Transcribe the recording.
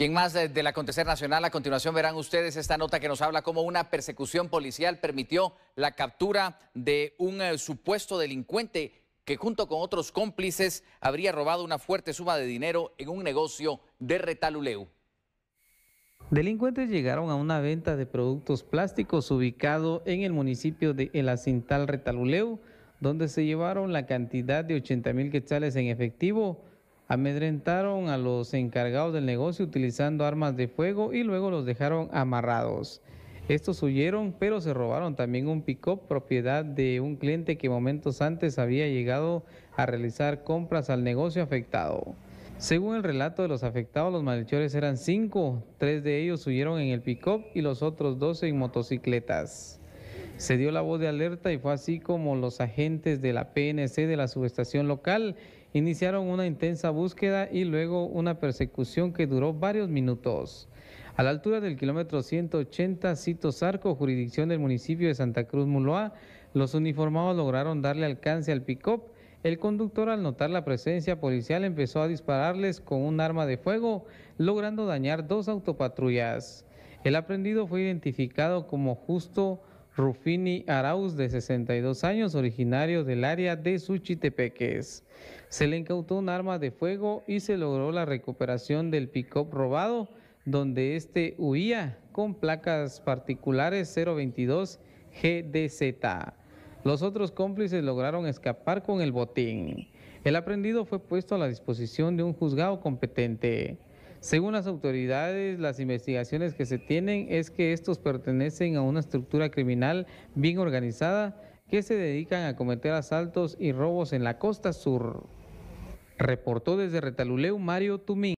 Y en más del acontecer nacional, a continuación verán ustedes esta nota que nos habla cómo una persecución policial permitió la captura de un eh, supuesto delincuente que junto con otros cómplices habría robado una fuerte suma de dinero en un negocio de retaluleu. Delincuentes llegaron a una venta de productos plásticos ubicado en el municipio de El Acintal Retaluleu, donde se llevaron la cantidad de 80 mil quetzales en efectivo, amedrentaron a los encargados del negocio utilizando armas de fuego y luego los dejaron amarrados. Estos huyeron, pero se robaron también un pick-up propiedad de un cliente que momentos antes había llegado a realizar compras al negocio afectado. Según el relato de los afectados, los malhechores eran cinco, tres de ellos huyeron en el pick-up y los otros dos en motocicletas. Se dio la voz de alerta y fue así como los agentes de la PNC de la subestación local iniciaron una intensa búsqueda y luego una persecución que duró varios minutos. A la altura del kilómetro 180, Cito Zarco, jurisdicción del municipio de Santa Cruz Muloa, los uniformados lograron darle alcance al pick-up. El conductor, al notar la presencia policial, empezó a dispararles con un arma de fuego, logrando dañar dos autopatrullas. El aprendido fue identificado como Justo Rufini Arauz, de 62 años, originario del área de Suchitepeques. Se le incautó un arma de fuego y se logró la recuperación del pick-up robado, donde éste huía con placas particulares 022 GDZ. Los otros cómplices lograron escapar con el botín. El aprendido fue puesto a la disposición de un juzgado competente. Según las autoridades, las investigaciones que se tienen es que estos pertenecen a una estructura criminal bien organizada que se dedican a cometer asaltos y robos en la costa sur. Reportó desde Retaluleu Mario Tumín.